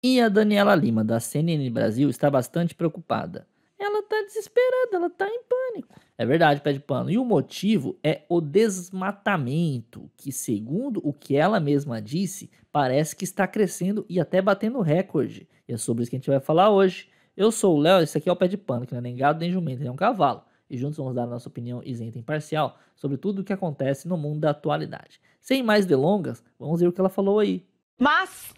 E a Daniela Lima, da CNN Brasil, está bastante preocupada. Ela está desesperada, ela está em pânico. É verdade, pé de pano. E o motivo é o desmatamento, que, segundo o que ela mesma disse, parece que está crescendo e até batendo recorde. E é sobre isso que a gente vai falar hoje. Eu sou o Léo, esse aqui é o pé de pano, que não é nem gado nem jumento, ele é um cavalo. E juntos vamos dar a nossa opinião isenta e imparcial sobre tudo o que acontece no mundo da atualidade. Sem mais delongas, vamos ver o que ela falou aí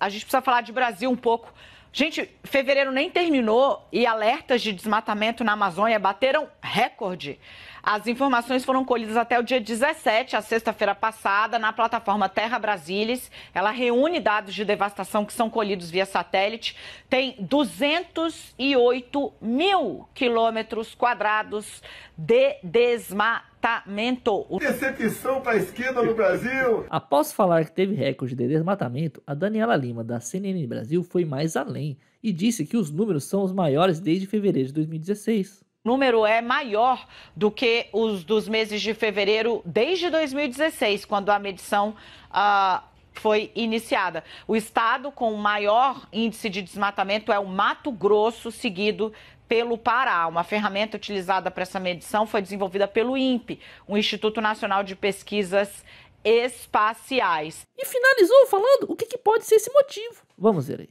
a gente precisa falar de Brasil um pouco. Gente, fevereiro nem terminou e alertas de desmatamento na Amazônia bateram recorde. As informações foram colhidas até o dia 17, a sexta-feira passada, na plataforma Terra Brasilis. Ela reúne dados de devastação que são colhidos via satélite. Tem 208 mil quilômetros quadrados de desmatamento desmatamento. Decepção para a esquerda no Brasil. Após falar que teve recorde de desmatamento, a Daniela Lima, da CNN Brasil, foi mais além e disse que os números são os maiores desde fevereiro de 2016. O número é maior do que os dos meses de fevereiro desde 2016, quando a medição uh, foi iniciada. O estado com o maior índice de desmatamento é o Mato Grosso, seguido pelo Pará. Uma ferramenta utilizada para essa medição foi desenvolvida pelo INPE, o Instituto Nacional de Pesquisas Espaciais. E finalizou falando o que, que pode ser esse motivo. Vamos ver aí.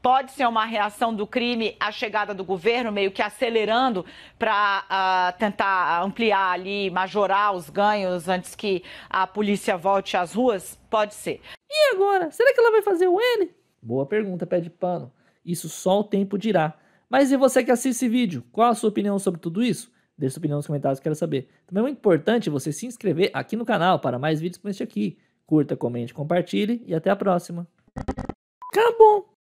Pode ser uma reação do crime à chegada do governo, meio que acelerando para uh, ah, tentar ampliar ali, majorar os ganhos antes que a polícia volte às ruas? Pode ser. E agora? Será que ela vai fazer o N? Boa pergunta, pé de pano. Isso só o tempo dirá. Mas e você que assiste esse vídeo? Qual a sua opinião sobre tudo isso? Deixe sua opinião nos comentários, quero saber. Também é muito importante você se inscrever aqui no canal para mais vídeos como este aqui. Curta, comente, compartilhe e até a próxima. Acabou!